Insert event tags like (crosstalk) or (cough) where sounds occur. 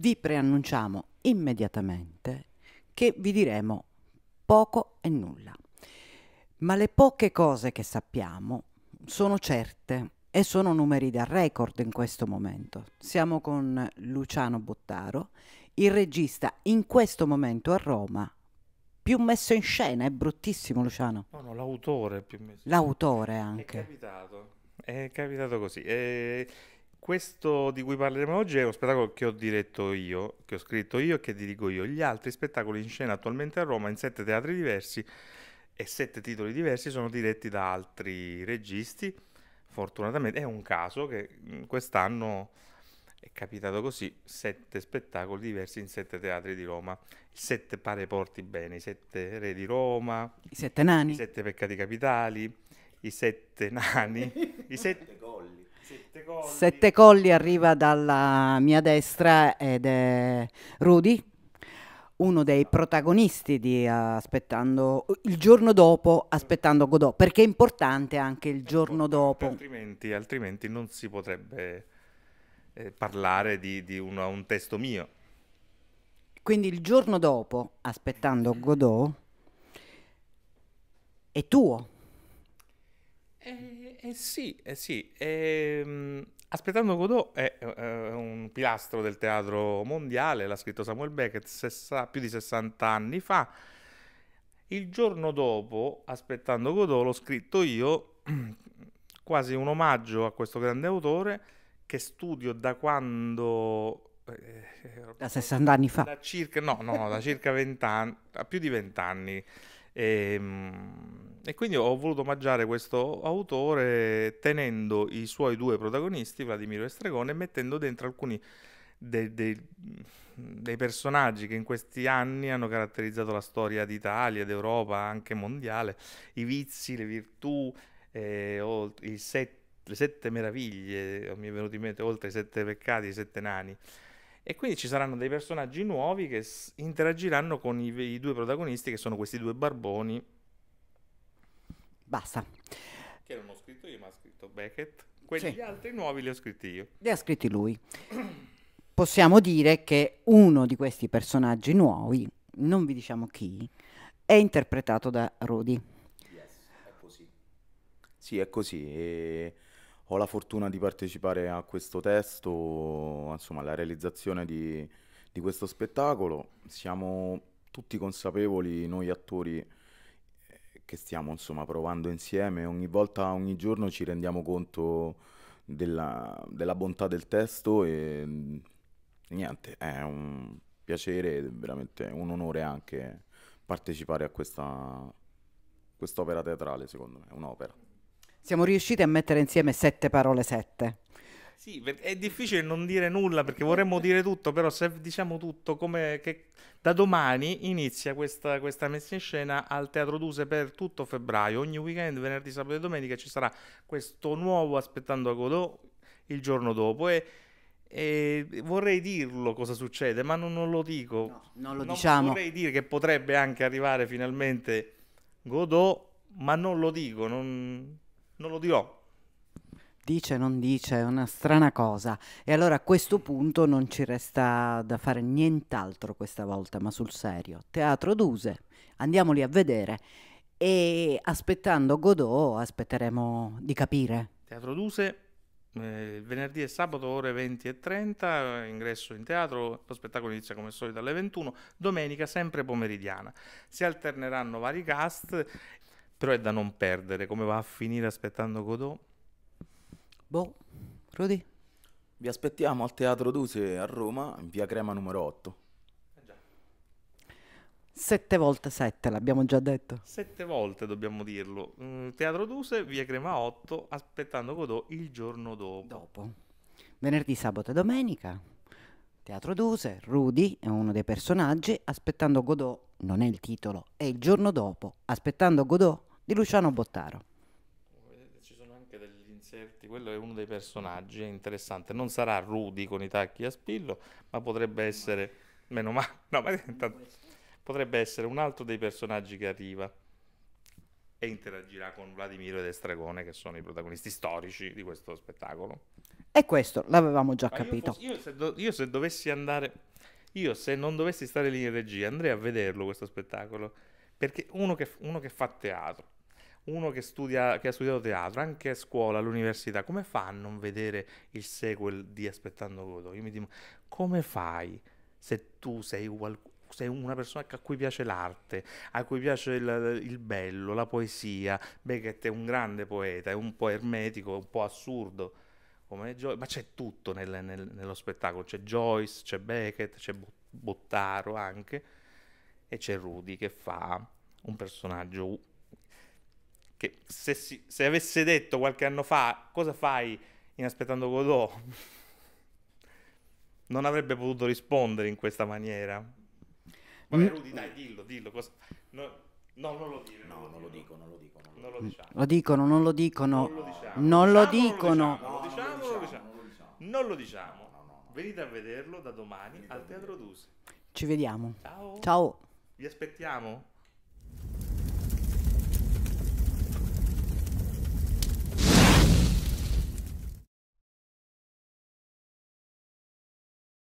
vi preannunciamo immediatamente che vi diremo poco e nulla. Ma le poche cose che sappiamo sono certe e sono numeri da record in questo momento. Siamo con Luciano Bottaro, il regista in questo momento a Roma più messo in scena, è bruttissimo Luciano. No, no, l'autore più messo. L'autore anche. È capitato, è capitato così. È questo di cui parleremo oggi è uno spettacolo che ho diretto io, che ho scritto io e che dirigo io. Gli altri spettacoli in scena attualmente a Roma in sette teatri diversi e sette titoli diversi sono diretti da altri registi. Fortunatamente è un caso che quest'anno è capitato così, sette spettacoli diversi in sette teatri di Roma. I sette pare porti bene, i sette re di Roma, i sette nani, i sette peccati capitali, i sette nani, (laughs) i sette Sette Colli. Sette Colli arriva dalla mia destra ed è Rudy, uno dei protagonisti di Aspettando il giorno dopo Aspettando Godot, perché è importante anche il giorno dopo. Altrimenti, altrimenti non si potrebbe eh, parlare di, di uno, un testo mio. Quindi il giorno dopo Aspettando mm. Godot è tuo. Eh, eh sì, eh sì. Eh, Aspettando Godot è eh, eh, un pilastro del teatro mondiale, l'ha scritto Samuel Beckett sessa, più di 60 anni fa. Il giorno dopo, Aspettando Godot, l'ho scritto io, (clears throat) quasi un omaggio a questo grande autore che studio da quando eh, da 60 anni fa? Da circa, no, no, da circa 20 anni, più di 20 anni. E, ehm, e quindi ho voluto omaggiare questo autore tenendo i suoi due protagonisti, Vladimiro e Stregone, e mettendo dentro alcuni dei, dei, dei personaggi che in questi anni hanno caratterizzato la storia d'Italia, d'Europa, anche mondiale, i vizi, le virtù, eh, o set, le sette meraviglie, mi è venuto in mente oltre i sette peccati, i sette nani. E quindi ci saranno dei personaggi nuovi che s- interagiranno con i, i due protagonisti, che sono questi due barboni. Basta. Che non ho scritto io, ma ha scritto Beckett. Quelli Sì. altri nuovi li ho scritti io. Li ha scritti lui. Possiamo dire che uno di questi personaggi nuovi, non vi diciamo chi, è interpretato da Rudy. Sì, è così. e ho la fortuna di partecipare a questo testo, insomma, alla realizzazione di, di questo spettacolo. Siamo tutti consapevoli, noi attori, eh, che stiamo insomma provando insieme, ogni volta, ogni giorno ci rendiamo conto della, della bontà del testo e niente, è un piacere, veramente un onore anche partecipare a questa quest'opera teatrale, secondo me, un'opera. Siamo riusciti a mettere insieme sette parole sette. Sì, è difficile non dire nulla perché vorremmo dire tutto, però se diciamo tutto, come che da domani inizia questa, questa messa in scena al Teatro Duse per tutto febbraio, ogni weekend, venerdì, sabato e domenica ci sarà questo nuovo Aspettando a Godot il giorno dopo e, e vorrei dirlo cosa succede, ma non, non lo dico. No, non lo non diciamo. Vorrei dire che potrebbe anche arrivare finalmente Godot, ma non lo dico, non non lo dirò. Dice, non dice, è una strana cosa. E allora a questo punto non ci resta da fare nient'altro questa volta, ma sul serio. Teatro Duse, andiamoli a vedere e aspettando Godot aspetteremo di capire. Teatro Duse, eh, venerdì e sabato ore 20 e 30, ingresso in teatro, lo spettacolo inizia come al solito alle 21, domenica sempre pomeridiana. Si alterneranno vari cast però è da non perdere, come va a finire aspettando Godot? Boh, Rudy? Vi aspettiamo al Teatro Duse a Roma, in via Crema numero 8. Eh sette volte sette, l'abbiamo già detto. Sette volte dobbiamo dirlo. Mm, Teatro Duse, via Crema 8, aspettando Godot il giorno dopo. Dopo. Venerdì, sabato e domenica. Teatro Duse, Rudy è uno dei personaggi, aspettando Godot, non è il titolo, è il giorno dopo, aspettando Godot di Luciano Bottaro. Ci sono anche degli inserti, quello è uno dei personaggi, è interessante. Non sarà Rudy con i tacchi a spillo, ma potrebbe essere, meno male, no, ma intanto, potrebbe essere un altro dei personaggi che arriva e interagirà con Vladimiro ed Estragone, che sono i protagonisti storici di questo spettacolo. E questo l'avevamo già ma capito. Io, io, se do, io, se dovessi andare, io se non dovessi stare lì in regia, andrei a vederlo questo spettacolo, perché uno che, uno che fa teatro, uno che, studia, che ha studiato teatro, anche a scuola, all'università, come fa a non vedere il sequel di Aspettando Godot? Io mi dico, come fai se tu sei, sei una persona a cui piace l'arte, a cui piace il, il bello, la poesia, Beckett è un grande poeta, è un po' ermetico, un po' assurdo, Come Joy, ma c'è tutto nel, nel, nello spettacolo, c'è Joyce, c'è Beckett, c'è Bottaro anche, e c'è Rudy che fa un personaggio che se, si, se avesse detto qualche anno fa cosa fai in aspettando Godot, non avrebbe potuto rispondere in questa maniera. Vabbè, Rudy, dai, dillo, dillo. Cosa... No, no, non lo dire. No, non lo dico, non lo dico. Non lo diciamo. dicono, non lo dicono. Non lo dicono. Non lo diciamo. Non lo diciamo. Venite a vederlo da domani Venite al Teatro Duse. Ci vediamo. Ciao. Ciao. Vi aspettiamo.